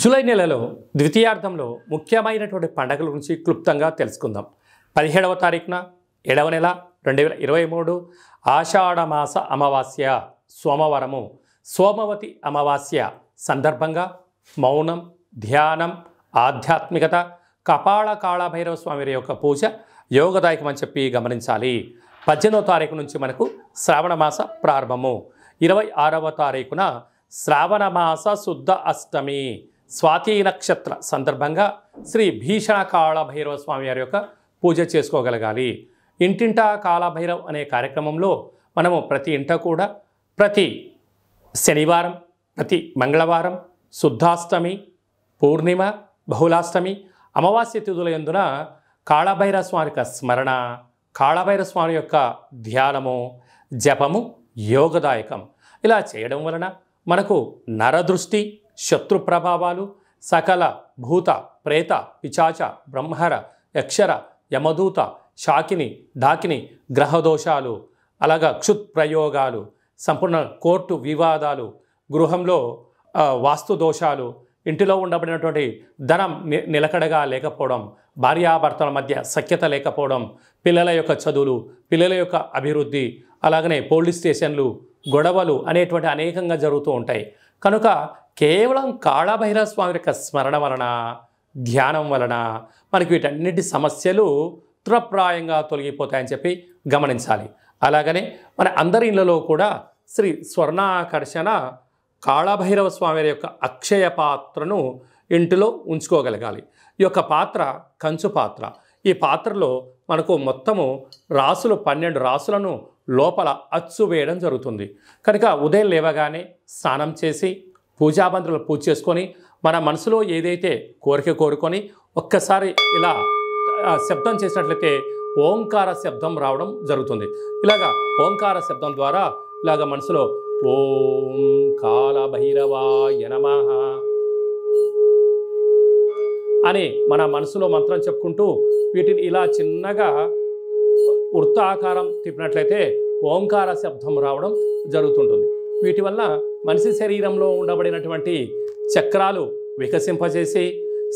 July నెలలో ద్వితీయార్థంలో ముఖ్యమైనటువంటి పండగల గురించి క్లుప్తంగా తెలుసుకుందాం పదిహేడవ తారీఖున ఏడవ నెల రెండు వేల ఇరవై మూడు ఆషాఢమాస అమావాస్య సోమవారము సోమవతి అమావాస్య సందర్భంగా మౌనం ధ్యానం ఆధ్యాత్మికత కపాళ కాళభైరవ స్వామి యొక్క పూజ యోగదాయకం అని చెప్పి గమనించాలి పద్దెనిమిదవ తారీఖు నుంచి మనకు శ్రావణమాస ప్రారంభము ఇరవై ఆరవ తారీఖున శ్రావణమాస శుద్ధ అష్టమి స్వాతి నక్షత్ర సందర్భంగా శ్రీ భీషణ కాళభైరవ స్వామి వారి యొక్క పూజ చేసుకోగలగాలి ఇంటింటా కాళభైరవ్ అనే కార్యక్రమంలో మనము ప్రతి ఇంట కూడా ప్రతి శనివారం ప్రతి మంగళవారం శుద్ధాష్టమి పూర్ణిమ బహుళాష్టమి అమావాస్య తిథుల ఎందున కాళభైర స్వామి యొక్క స్మరణ కాళభైర స్వామి యొక్క ధ్యానము జపము యోగదాయకం ఇలా చేయడం వలన మనకు నరదృష్టి శత్రు ప్రభావాలు సకల భూత ప్రేత పిచాచ బ్రహ్మర యక్షర యమదూత షాకిని ఢాకిని గ్రహదోషాలు అలాగా క్షుత్ ప్రయోగాలు సంపూర్ణ కోర్టు వివాదాలు గృహంలో వాస్తు దోషాలు ఇంటిలో ఉండబడినటువంటి ధనం నిలకడగా లేకపోవడం భార్యాభర్తల మధ్య సఖ్యత లేకపోవడం పిల్లల యొక్క చదువులు పిల్లల యొక్క అభివృద్ధి అలాగనే పోలీస్ స్టేషన్లు గొడవలు అనేటువంటి అనేకంగా జరుగుతూ ఉంటాయి కనుక కేవలం కాళభైరవ స్వామి యొక్క స్మరణ వలన ధ్యానం వలన మనకి వీటన్నిటి సమస్యలు తృణప్రాయంగా తొలగిపోతాయని చెప్పి గమనించాలి అలాగనే మన అందరి ఇళ్లలో కూడా శ్రీ స్వర్ణాకర్షణ కాళభైరవ స్వామి యొక్క అక్షయ పాత్రను ఇంటిలో ఉంచుకోగలగాలి ఈ యొక్క పాత్ర కంచు పాత్ర ఈ పాత్రలో మనకు మొత్తము రాసులు పన్నెండు రాసులను లోపల అచ్చు వేయడం జరుగుతుంది కనుక ఉదయం లేవగానే స్నానం చేసి పూజాబంధులు పూజ చేసుకొని మన మనసులో ఏదైతే కోరిక కోరుకొని ఒక్కసారి ఇలా శబ్దం చేసినట్లయితే ఓంకార శబ్దం రావడం జరుగుతుంది ఇలాగా ఓంకార శబ్దం ద్వారా ఇలాగ మనసులో ఓం కాలభైరవాయ నమ అని మన మనసులో మంత్రం చెప్పుకుంటూ వీటిని ఇలా చిన్నగా వృత్తాకారం తిప్పినట్లయితే ఓంకార శబ్దం రావడం జరుగుతుంటుంది వీటి వల్ల మనిషి శరీరంలో ఉండబడినటువంటి చక్రాలు వికసింపజేసి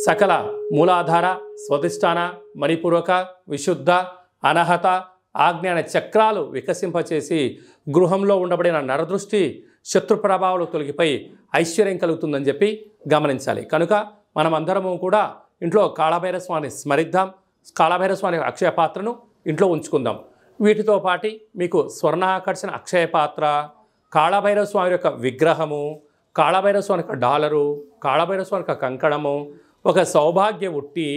సకల మూలాధార స్వధిష్టాన మణిపూర్వక విశుద్ధ అనహత ఆజ్ఞాన చక్రాలు వికసింపచేసి గృహంలో ఉండబడిన నరదృష్టి శత్రు ప్రభావాలు తొలగిపోయి ఐశ్వర్యం కలుగుతుందని చెప్పి గమనించాలి కనుక మనమందరము కూడా ఇంట్లో కాళభైరస్వామి స్మరిద్దాం కాళభైరస్వామి అక్షయ పాత్రను ఇంట్లో ఉంచుకుందాం వీటితో పాటి మీకు స్వర్ణాకర్షణ అక్షయ పాత్ర కాళభైరవ స్వామి యొక్క విగ్రహము కాళభైరవ స్వామి యొక్క డాలరు కాళభైరవ స్వామి యొక్క కంకణము ఒక సౌభాగ్య ఉట్టి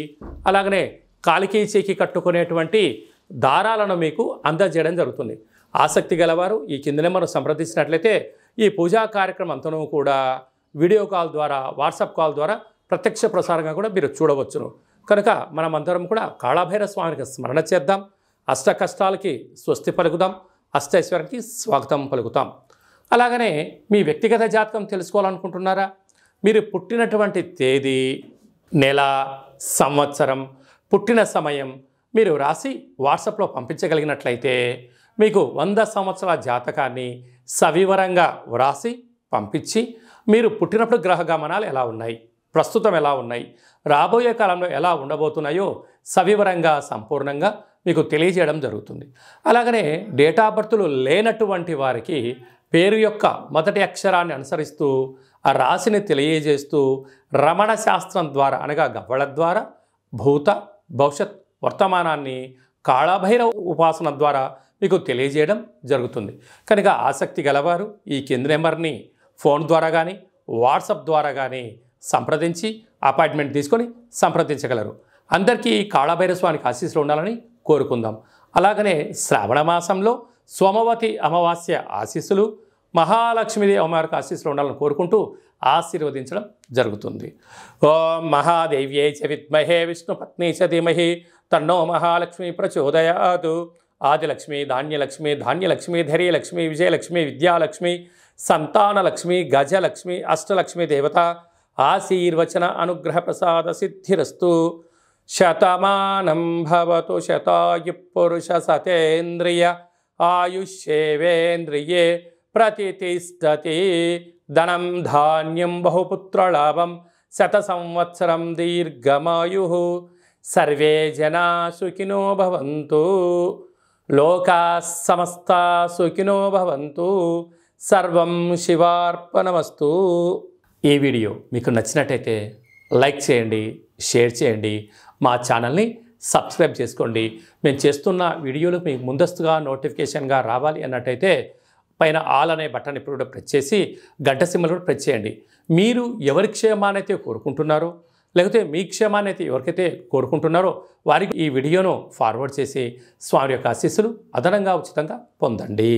అలాగనే కాలికి చేకి కట్టుకునేటువంటి దారాలను మీకు అందజేయడం జరుగుతుంది ఆసక్తి గలవారు ఈ కిందనే మనం సంప్రదించినట్లయితే ఈ పూజా కార్యక్రమం అంతనూ కూడా వీడియో కాల్ ద్వారా వాట్సాప్ కాల్ ద్వారా ప్రత్యక్ష ప్రసారంగా కూడా మీరు చూడవచ్చును కనుక మనమందరం కూడా కాళాభైర స్వామికి స్మరణ చేద్దాం అష్ట కష్టాలకి స్వస్తి పలుకుదాం అష్టైశ్వరానికి స్వాగతం పలుకుతాం అలాగనే మీ వ్యక్తిగత జాతకం తెలుసుకోవాలనుకుంటున్నారా మీరు పుట్టినటువంటి తేదీ నెల సంవత్సరం పుట్టిన సమయం మీరు రాసి వాట్సాప్లో పంపించగలిగినట్లయితే మీకు వంద సంవత్సరాల జాతకాన్ని సవివరంగా వ్రాసి పంపించి మీరు పుట్టినప్పుడు గ్రహ గమనాలు ఎలా ఉన్నాయి ప్రస్తుతం ఎలా ఉన్నాయి రాబోయే కాలంలో ఎలా ఉండబోతున్నాయో సవివరంగా సంపూర్ణంగా మీకు తెలియజేయడం జరుగుతుంది అలాగనే డేట్ ఆఫ్ బర్త్లు లేనటువంటి వారికి పేరు యొక్క మొదటి అక్షరాన్ని అనుసరిస్తూ ఆ రాశిని తెలియజేస్తూ రమణ శాస్త్రం ద్వారా అనగా గవ్వళ ద్వారా భూత భవిష్యత్ వర్తమానాన్ని కాళభైరవ ఉపాసన ద్వారా మీకు తెలియజేయడం జరుగుతుంది కనుక ఆసక్తి గలవారు ఈ కింద నెంబర్ని ఫోన్ ద్వారా కానీ వాట్సప్ ద్వారా కానీ సంప్రదించి అపాయింట్మెంట్ తీసుకొని సంప్రదించగలరు అందరికీ కాళభైరస్వానికి స్వామికి ఆశీస్సులు ఉండాలని కోరుకుందాం అలాగనే శ్రావణ మాసంలో సోమవతి అమావాస్య ఆశీస్సులు మహాలక్ష్మీదేవి అమ్మవారికి ఆశీస్సులు ఉండాలని కోరుకుంటూ ఆశీర్వదించడం జరుగుతుంది ఓం మహాదేవ్యై చ విద్మహే విష్ణు పత్ని చ ధీమహి తన్నో మహాలక్ష్మి ప్రచోదయాదు ఆదిలక్ష్మి ధాన్యలక్ష్మి ధాన్యలక్ష్మి ధరీలక్ష్మి విజయలక్ష్మి విద్యాలక్ష్మి సంతానలక్ష్మి గజలక్ష్మి అష్టలక్ష్మి దేవత ఆశీర్వచన అనుగ్రహ ప్రసాద సిద్ధిరస్తు శతమానం భవతు శతాయు పురుష సతేంద్రియ ఆయుష్యేవేంద్రియే ప్రతిష్టతి ధనం ధాన్యం బహుపుత్రలాభం శత సంవత్సరం దీర్ఘమాయు సర్వే జనా సుఖినో భవంతు లోకా సమస్త సుఖినో భవంతు సర్వం శివార్పణమస్తు ఈ వీడియో మీకు నచ్చినట్టయితే లైక్ చేయండి షేర్ చేయండి మా ఛానల్ని సబ్స్క్రైబ్ చేసుకోండి మేము చేస్తున్న వీడియోలు మీకు ముందస్తుగా నోటిఫికేషన్గా రావాలి అన్నట్టయితే పైన ఆల్ అనే బటన్ ఇప్పుడు కూడా ప్రెస్ చేసి గంట సింబల్ కూడా ప్రెస్ చేయండి మీరు ఎవరి క్షేమానైతే కోరుకుంటున్నారో లేకపోతే మీ క్షేమానైతే ఎవరికైతే కోరుకుంటున్నారో వారికి ఈ వీడియోను ఫార్వర్డ్ చేసి స్వామి యొక్క ఆశీస్సులు అదనంగా ఉచితంగా పొందండి